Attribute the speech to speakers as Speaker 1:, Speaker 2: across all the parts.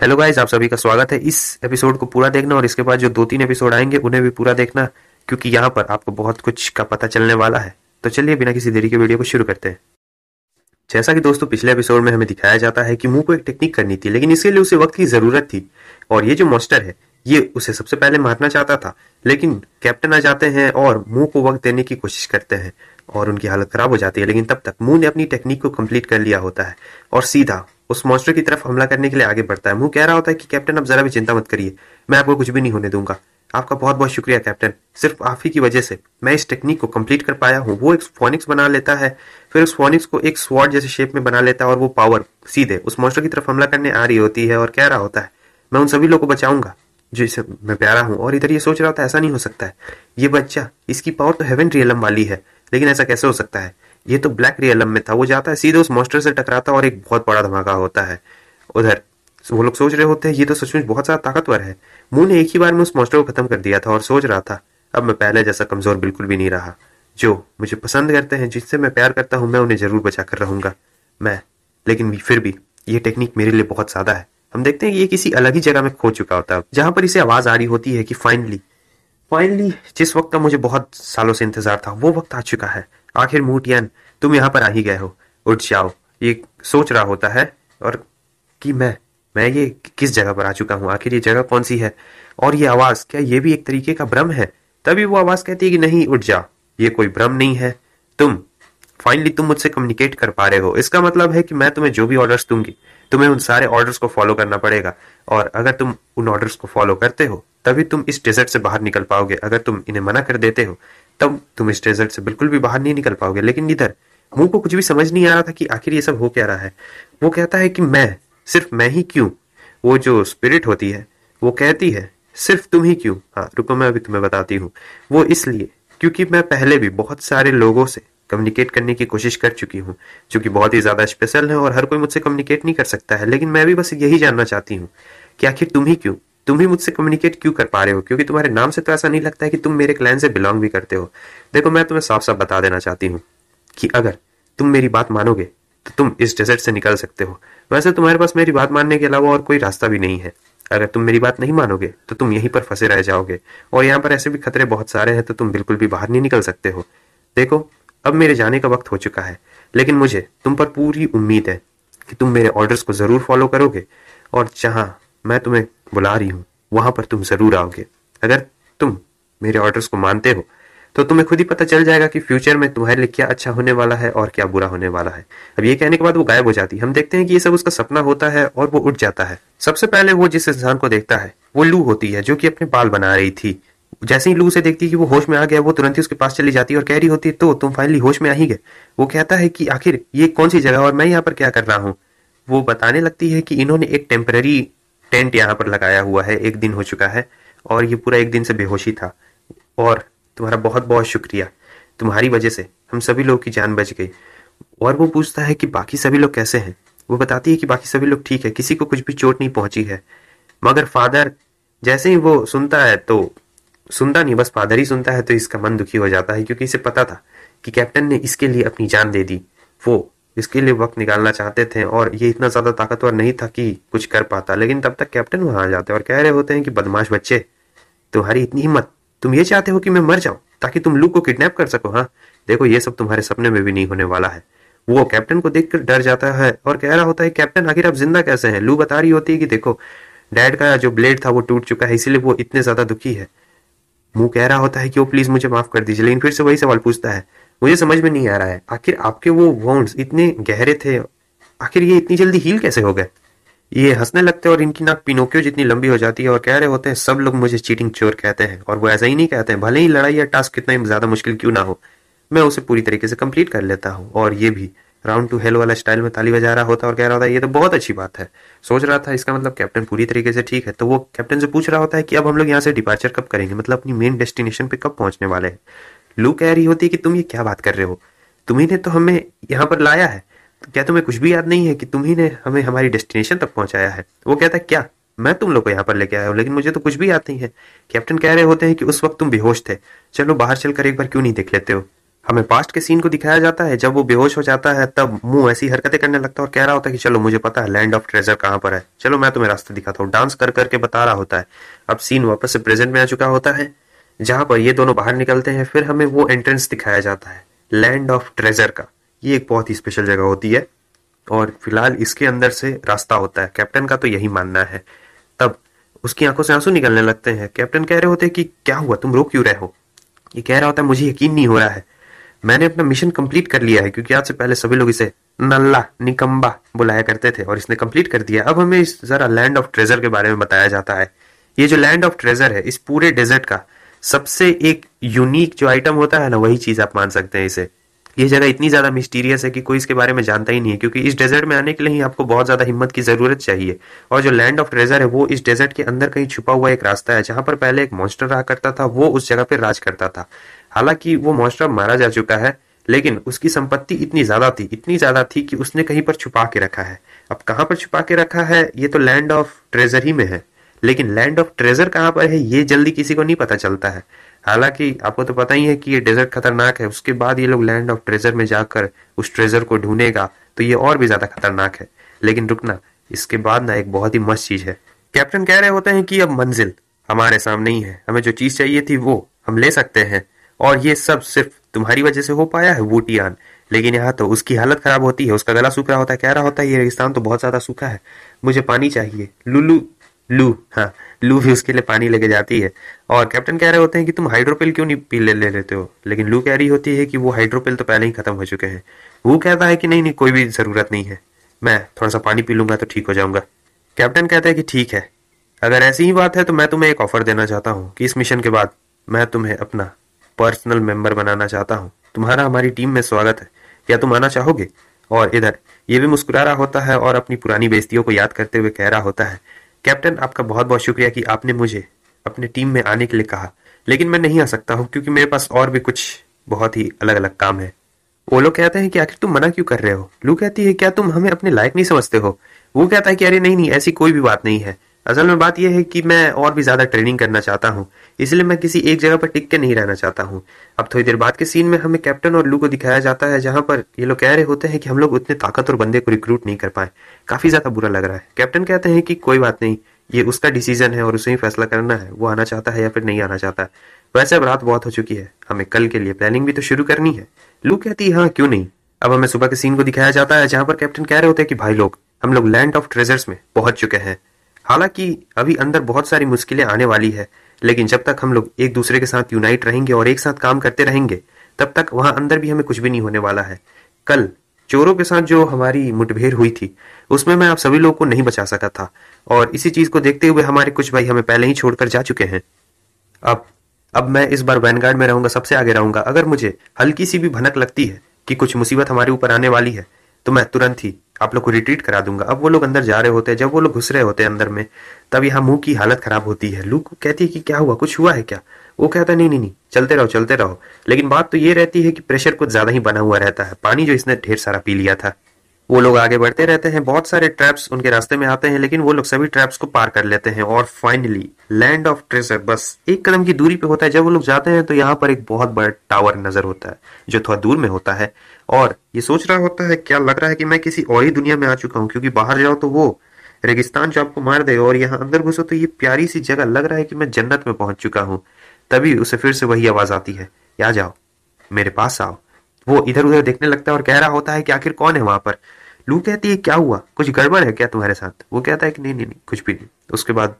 Speaker 1: hello guys आप सभी का स्वागत है इस एपिसोड को पूरा देखना और इसके बाद जो दो तीन एपिसोड आएंगे उन्हें भी पूरा देखना क्योंकि यहाँ पर आपको बहुत कुछ का पता चलने वाला है तो चलिए बिना किसी देरी के वीडियो को शुरू करते हैं जैसा कि दोस्तों पिछले एपिसोड में हमें दिखाया जाता है कि मुंह को एक टेक्निक करनी थी लेकिन इसके लिए उसे वक्त की जरूरत थी और ये जो मॉन्स्टर है ये उसे सबसे पहले मारना चाहता था लेकिन कैप्टन आ जाते हैं और मुंह को वक्त देने की कोशिश करते हैं और उनकी हालत खराब हो जाती है लेकिन तब तक मुंह ने अपनी टेक्निक को कंप्लीट कर लिया होता है और सीधा उस मॉन्स्टर की तरफ हमला करने के लिए आगे बढ़ता है मुंह कह रहा होता है कि कैप्टन अब जरा भी चिंता मत करिए मैं आपको कुछ भी नहीं होने दूंगा आपका बहुत बहुत शुक्रिया कैप्टन सिर्फ आप ही की वजह से मैं इस टेक्निक को कंप्लीट कर पाया हूँ वो एक फोनिक्स बना लेता है फिर उस फोनिक्स को एक स्वॉर्ड जैसे शेप में बना लेता है और वो पावर सीधे उस मॉन्स्टर की तरफ हमला करने आ रही होती है और कह रहा होता है मैं उन सभी लोग को बचाऊंगा जो इसे मैं प्यारा हूँ और इधर ये सोच रहा होता है ऐसा नहीं हो सकता है ये बच्चा इसकी पावर तो हेवन रियलम वाली है लेकिन ऐसा कैसे हो सकता है ये तो ब्लैक रियलम में था वो जाता है सीधे उस मॉन्स्टर से टकराता और एक बहुत बड़ा धमाका होता है उधर वो लोग सोच रहे होते हैं ये तो सचमुच बहुत ज्यादा ताकतवर है मुंह ने एक ही बार में उस मॉन्स्टर को खत्म कर दिया था और सोच रहा था अब मैं पहले जैसा कमजोर बिल्कुल भी नहीं रहा जो मुझे पसंद करते हैं जिससे मैं प्यार करता हूं मैं उन्हें जरूर बचा कर रहूंगा मैं लेकिन फिर भी ये टेक्निक मेरे लिए बहुत ज्यादा है हम देखते हैं कि ये किसी अलग ही जगह में खो चुका होता है जहां पर इसे आवाज आ रही होती है कि फाइनली फाइनली जिस वक्त का मुझे बहुत सालों से इंतजार था वो वक्त आ चुका है आखिर मूटियन तुम यहां पर आ ही गए हो उठ जाओ ये सोच रहा होता है और कि मैं मैं ये किस जगह पर आ चुका हूं आखिर ये जगह कौन सी है और ये आवाज़ क्या ये भी एक तरीके का भ्रम है तभी वो आवाज़ कहती है कि नहीं उठ जा ये कोई भ्रम नहीं है तुम फाइनली तुम मुझसे कम्युनिकेट कर पा रहे हो इसका मतलब है कि मैं तुम्हें जो भी ऑर्डर्स दूंगी तुम्हें उन सारे ऑर्डर्स को फॉलो करना पड़ेगा और अगर तुम उन ऑर्डर्स को फॉलो करते हो तभी तुम इस डेजर्ट से बाहर निकल पाओगे अगर तुम इन्हें मना कर देते हो तब तुम इस डेजर्ट से बिल्कुल भी बाहर नहीं निकल पाओगे लेकिन इधर मुंह को कुछ भी समझ नहीं आ रहा था कि आखिर ये सब हो क्या रहा है वो कहता है कि मैं सिर्फ मैं ही क्यों वो जो स्पिरिट होती है वो कहती है सिर्फ तुम ही क्यों हाँ रुको मैं अभी तुम्हें बताती हूँ वो इसलिए क्योंकि मैं पहले भी बहुत सारे लोगों से कम्युनिकेट करने की कोशिश कर चुकी हूँ जो कि बहुत ही ज़्यादा स्पेशल है और हर कोई मुझसे कम्युनिकेट नहीं कर सकता है लेकिन मैं भी बस यही जानना चाहती हूँ कि आखिर तुम ही क्यों तुम भी मुझसे कम्युनिकेट क्यों कर पा रहे हो क्योंकि तुम्हारे नाम से तो ऐसा नहीं लगता है कि तुम मेरे क्लाइन से बिलोंग भी करते हो देखो मैं तुम्हें साफ साफ बता देना चाहती हूँ कि अगर तुम मेरी बात मानोगे तो तुम इस डेजर्ट से निकल सकते हो वैसे तुम्हारे पास मेरी बात मानने के अलावा और कोई रास्ता भी नहीं है अगर तुम मेरी बात नहीं मानोगे तो तुम यहीं पर फंसे रह जाओगे और यहाँ पर ऐसे भी खतरे बहुत सारे हैं तो तुम बिल्कुल भी बाहर नहीं निकल सकते हो देखो अब मेरे जाने का वक्त हो चुका है लेकिन मुझे तुम पर पूरी उम्मीद है कि तुम मेरे ऑर्डर्स को ज़रूर फॉलो करोगे और जहाँ मैं तुम्हें बुला रही हूँ वहां पर तुम जरूर आओगे अगर तुम मेरे ऑर्डर्स को मानते हो तो तुम्हें खुद ही पता चल जाएगा कि फ्यूचर में तुम्हारे लिए क्या अच्छा होने वाला है और क्या बुरा होने वाला है अब ये कहने के बाद वो गायब हो जाती है हम देखते हैं कि ये सब उसका सपना होता है और वो उठ जाता है सबसे पहले वो जिस इंसान को देखता है वो लू होती है जो कि अपने बाल बना रही थी जैसे ही लू से देखती है कि वो होश में आ गया वो तुरंत ही उसके पास चली जाती है और कह रही होती है तो तुम फाइनली होश में आ ही गए वो कहता है कि आखिर ये कौन सी जगह और मैं यहाँ पर क्या कर रहा हूँ वो बताने लगती है कि इन्होंने एक टेम्पररी टेंट यहाँ पर लगाया हुआ है एक दिन हो चुका है और ये पूरा एक दिन से बेहोशी था और तुम्हारा बहुत बहुत शुक्रिया तुम्हारी वजह से हम सभी लोग की जान बच गई और वो पूछता है कि बाकी सभी लोग कैसे हैं वो बताती है कि बाकी सभी लोग ठीक है किसी को कुछ भी चोट नहीं पहुंची है मगर फादर जैसे ही वो सुनता है तो सुनता नहीं बस फादर ही सुनता है तो इसका मन दुखी हो जाता है क्योंकि इसे पता था कि कैप्टन ने इसके लिए अपनी जान दे दी वो इसके लिए वक्त निकालना चाहते थे और ये इतना ज्यादा ताकतवर नहीं था कि कुछ कर पाता लेकिन तब तक कैप्टन वहां आ जाते और कह रहे होते हैं कि बदमाश बच्चे तुम्हारी इतनी हिम्मत तुम ये चाहते हो कि मैं मर जाऊं ताकि तुम लू को किडनैप कर सको हाँ देखो ये सब तुम्हारे सपने में भी नहीं होने वाला है वो कैप्टन को देख डर जाता है और कह रहा होता है कैप्टन आखिर आप जिंदा कैसे हैं लू बता रही होती है कि देखो डैड का जो ब्लेड था वो टूट चुका है इसीलिए वो इतने ज्यादा दुखी है मुंह कह रहा होता है कि वो प्लीज मुझे माफ कर दीजिए लेकिन फिर से वही सवाल पूछता है मुझे समझ में नहीं आ रहा है आखिर आपके वो वाउंड्स इतने गहरे थे आखिर ये इतनी जल्दी हील कैसे हो गए ये हंसने लगते हैं और इनकी नाक पिनोकियो जितनी लंबी हो जाती है और कह रहे होते हैं सब लोग मुझे चीटिंग चोर कहते हैं और वो ऐसा ही नहीं कहते हैं भले ही लड़ाई या टास्क कितना ही ज्यादा मुश्किल क्यों ना हो मैं उसे पूरी तरीके से कंप्लीट कर लेता हूँ और ये भी राउंड टू हेल वाला स्टाइल में ताली बजा रहा होता और कह रहा होता ये तो बहुत अच्छी बात है सोच रहा था इसका मतलब कैप्टन पूरी तरीके से ठीक है तो वो कैप्टन से पूछ रहा होता है कि अब हम लोग यहाँ से डिपार्चर कब करेंगे मतलब अपनी मेन डेस्टिनेशन पे कब पहुंचने वाले हैं लू कह रही होती है कि तुम ये क्या बात कर रहे हो तुम्ही ने तो हमें यहाँ पर लाया है क्या तुम्हें कुछ भी याद नहीं है कि तुम्ही ने हमें हमारी डेस्टिनेशन तक पहुंचाया है वो कहता है क्या मैं तुम लोग को यहाँ पर लेके आया हूँ लेकिन मुझे तो कुछ भी याद नहीं है कैप्टन कह रहे होते हैं कि उस वक्त तुम बेहोश थे चलो बाहर चलकर एक बार क्यों नहीं देख लेते हो हमें पास्ट के सीन को दिखाया जाता है जब वो बेहोश हो जाता है तब मुंह ऐसी हरकतें करने लगता है और कह रहा होता है कि चलो मुझे पता है लैंड ऑफ ट्रेजर कहाँ पर है चलो मैं तुम्हें रास्ता दिखाता हूँ डांस कर करके बता रहा होता है अब सीन वापस से प्रेजेंट में आ चुका होता है जहां पर ये दोनों बाहर निकलते हैं फिर हमें वो एंट्रेंस दिखाया जाता है लैंड ऑफ ट्रेजर का ये एक बहुत ही स्पेशल जगह होती है और फिलहाल इसके अंदर से रास्ता होता है कैप्टन का तो यही मानना है तब उसकी आंखों से आंसू निकलने लगते हैं कैप्टन कह रहे होते कि क्या हुआ तुम रो क्यों रहे हो ये कह रहा होता है मुझे यकीन नहीं हो रहा है मैंने अपना मिशन कंप्लीट कर लिया है क्योंकि आज से पहले सभी लोग इसे नल्ला निकम्बा बुलाया करते थे और इसने कंप्लीट कर दिया अब हमें इस जरा लैंड ऑफ ट्रेजर के बारे में बताया जाता है ये जो लैंड ऑफ ट्रेजर है इस पूरे डेजर्ट का सबसे एक यूनिक जो आइटम होता है ना वही चीज आप मान सकते हैं इसे ये जगह इतनी ज्यादा मिस्टीरियस है कि कोई इसके बारे में जानता ही नहीं है क्योंकि इस डेजर्ट में आने के लिए ही आपको बहुत ज्यादा हिम्मत की जरूरत चाहिए और जो लैंड ऑफ ट्रेजर है वो इस डेजर्ट के अंदर कहीं छुपा हुआ एक रास्ता है जहां पर पहले एक मॉन्स्टर रहा करता था वो उस जगह पर राज करता था हालांकि वो मॉन्स्टर मारा जा चुका है लेकिन उसकी संपत्ति इतनी ज्यादा थी इतनी ज्यादा थी कि उसने कहीं पर छुपा के रखा है अब कहां पर छुपा के रखा है ये तो लैंड ऑफ ट्रेजर ही में है लेकिन लैंड ऑफ ट्रेजर कहाँ पर है ये जल्दी किसी को नहीं पता चलता है हालांकि आपको तो पता ही है कि ये डेजर्ट खतरनाक है उसके बाद ये लोग लैंड ऑफ ट्रेजर में जाकर उस ट्रेजर को ढूंढेगा तो ये और भी ज़्यादा खतरनाक है लेकिन रुकना इसके बाद ना एक बहुत ही मस्त चीज़ है कैप्टन कह रहे होते हैं कि अब मंजिल हमारे सामने ही है हमें जो चीज़ चाहिए थी वो हम ले सकते हैं और ये सब सिर्फ तुम्हारी वजह से हो पाया है वूटियान लेकिन यहाँ तो उसकी हालत खराब होती है उसका गला सूख रहा होता है कह रहा होता है ये रेगिस्तान तो बहुत ज़्यादा सूखा है मुझे पानी चाहिए लुलू लू हाँ लू भी उसके लिए पानी लेके जाती है और कैप्टन कह रहे होते हैं कि तुम हाइड्रोपिल क्यों नहीं पी ले, ले लेते हो लेकिन लू कह रही होती है कि वो हाइड्रोपिल तो पहले ही खत्म हो चुके हैं वो कहता है कि नहीं नहीं कोई भी ज़रूरत नहीं है मैं थोड़ा सा पानी पी लूंगा तो ठीक हो जाऊंगा कैप्टन कहता है कि ठीक है अगर ऐसी ही बात है तो मैं तुम्हें एक ऑफ़र देना चाहता हूँ कि इस मिशन के बाद मैं तुम्हें अपना पर्सनल मेंबर बनाना चाहता हूँ तुम्हारा हमारी टीम में स्वागत है क्या तुम आना चाहोगे और इधर ये भी मुस्कुरा रहा होता है और अपनी पुरानी बेस्तियों को याद करते हुए कह रहा होता है कैप्टन आपका बहुत बहुत शुक्रिया कि आपने मुझे अपने टीम में आने के लिए कहा लेकिन मैं नहीं आ सकता हूँ क्योंकि मेरे पास और भी कुछ बहुत ही अलग अलग काम है वो लोग कहते हैं कि आखिर तुम मना क्यों कर रहे हो लू कहती है क्या तुम हमें अपने लायक नहीं समझते हो वो कहता है कि अरे नहीं नहीं ऐसी कोई भी बात नहीं है असल में बात यह है कि मैं और भी ज़्यादा ट्रेनिंग करना चाहता हूँ इसलिए मैं किसी एक जगह पर टिक के नहीं रहना चाहता हूँ अब थोड़ी देर बाद के सीन में हमें कैप्टन और लू को दिखाया जाता है जहाँ पर ये लोग कह रहे होते हैं कि हम लोग उतने ताकतवर बंदे को रिक्रूट नहीं कर पाए काफ़ी ज़्यादा बुरा लग रहा है कैप्टन कहते हैं कि कोई बात नहीं ये उसका डिसीजन है और उसे ही फैसला करना है वो आना चाहता है या फिर नहीं आना चाहता वैसे अब रात बहुत हो चुकी है हमें कल के लिए प्लानिंग भी तो शुरू करनी है लू कहती है हाँ क्यों नहीं अब हमें सुबह के सीन को दिखाया जाता है जहां पर कैप्टन कह रहे होते हैं कि भाई लोग हम लोग लैंड ऑफ ट्रेजर्स में पहुंच चुके हैं हालांकि अभी अंदर बहुत सारी मुश्किलें आने वाली है लेकिन जब तक हम लोग एक दूसरे के साथ यूनाइट रहेंगे और एक साथ काम करते रहेंगे तब तक वहां अंदर भी हमें कुछ भी नहीं होने वाला है कल चोरों के साथ जो हमारी मुठभेड़ हुई थी उसमें मैं आप सभी लोगों को नहीं बचा सका था और इसी चीज को देखते हुए हमारे कुछ भाई हमें पहले ही छोड़कर जा चुके हैं अब अब मैं इस बार वैनगार्ड में रहूंगा सबसे आगे रहूंगा अगर मुझे हल्की सी भी भनक लगती है कि कुछ मुसीबत हमारे ऊपर आने वाली है तो मैं तुरंत ही आप लोग को रिट्रीट करा दूंगा अब वो लोग अंदर जा रहे होते हैं जब वो लोग घुस रहे होते हैं अंदर में तब यहाँ मुंह की हालत खराब होती है लू कहती है कि क्या हुआ कुछ हुआ है क्या वो कहता है नहीं नहीं नहीं चलते रहो चलते रहो लेकिन बात तो ये रहती है कि प्रेशर कुछ ज्यादा ही बना हुआ रहता है पानी जो इसने ढेर सारा पी लिया था वो लोग आगे बढ़ते रहते हैं बहुत सारे ट्रैप्स उनके रास्ते में आते हैं लेकिन वो लोग सभी ट्रैप्स को पार कर लेते हैं और फाइनली लैंड ऑफ ट्रेजर बस एक कदम की दूरी पे होता है जब वो लोग जाते हैं तो यहाँ पर एक बहुत बड़ा टावर नजर होता है जो थोड़ा दूर में होता है और ये सोच रहा होता है क्या लग रहा है कि मैं किसी और ही दुनिया में आ चुका हूँ क्योंकि बाहर जाओ तो वो रेगिस्तान जो आपको मार दे और यहाँ अंदर घुसो तो ये प्यारी सी जगह लग रहा है कि मैं जन्नत में पहुंच चुका हूँ तभी उसे फिर से वही आवाज आती है या जाओ मेरे पास आओ वो इधर उधर देखने लगता है और कह रहा होता है कि आखिर कौन है वहां पर लू कहती है क्या हुआ कुछ गड़बड़ है क्या तुम्हारे साथ वो कहता है कि नहीं नहीं नहीं कुछ भी नहीं तो उसके बाद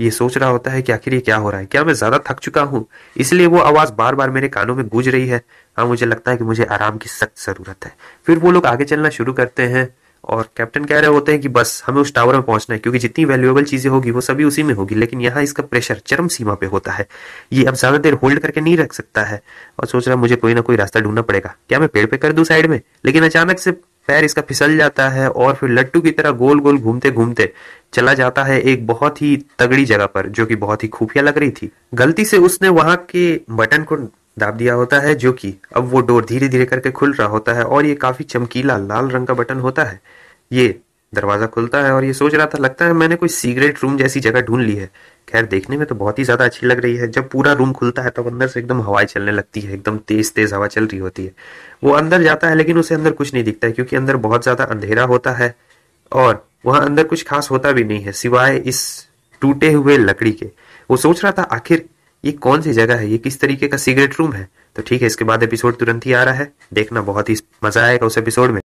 Speaker 1: ये सोच रहा होता है कि आखिर ये क्या हो रहा है क्या मैं ज्यादा थक चुका हूँ इसलिए वो आवाज बार बार मेरे कानों में गूंज रही है हाँ मुझे लगता है कि मुझे आराम की सख्त जरूरत है फिर वो लोग आगे चलना शुरू करते हैं और कैप्टन कह रहे होते हैं कि बस हमें उस टावर में पहुंचना है क्योंकि जितनी वैल्यूएबल चीजें होगी वो सभी उसी में होगी लेकिन यहाँ इसका प्रेशर चरम सीमा पे होता है ये अब ज्यादा देर होल्ड करके नहीं रख सकता है और सोच रहा मुझे कोई ना कोई रास्ता ढूंढना पड़ेगा क्या मैं पेड़ पे कर दू साइड में लेकिन अचानक से पैर इसका फिसल जाता है और फिर लट्टू की तरह गोल गोल घूमते घूमते चला जाता है एक बहुत ही तगड़ी जगह पर जो कि बहुत ही खुफिया लग रही थी गलती से उसने वहां के बटन को दाब दिया होता है जो कि अब वो डोर धीरे धीरे करके खुल रहा होता है और ये काफी चमकीला लाल रंग का बटन होता है ये दरवाजा खुलता है और ये सोच रहा था लगता है मैंने कोई सीक्रेट रूम जैसी जगह ढूंढ ली है खैर देखने में तो बहुत ही ज्यादा अच्छी लग रही है जब पूरा रूम खुलता है तब तो अंदर से एकदम हवाएं चलने लगती है एकदम तेज तेज हवा चल रही होती है वो अंदर जाता है लेकिन उसे अंदर कुछ नहीं दिखता है क्योंकि अंदर बहुत ज्यादा अंधेरा होता है और वहां अंदर कुछ खास होता भी नहीं है सिवाय इस टूटे हुए लकड़ी के वो सोच रहा था आखिर ये कौन सी जगह है ये किस तरीके का सीक्रेट रूम है तो ठीक है इसके बाद एपिसोड तुरंत ही आ रहा है देखना बहुत ही मजा आएगा उस एपिसोड में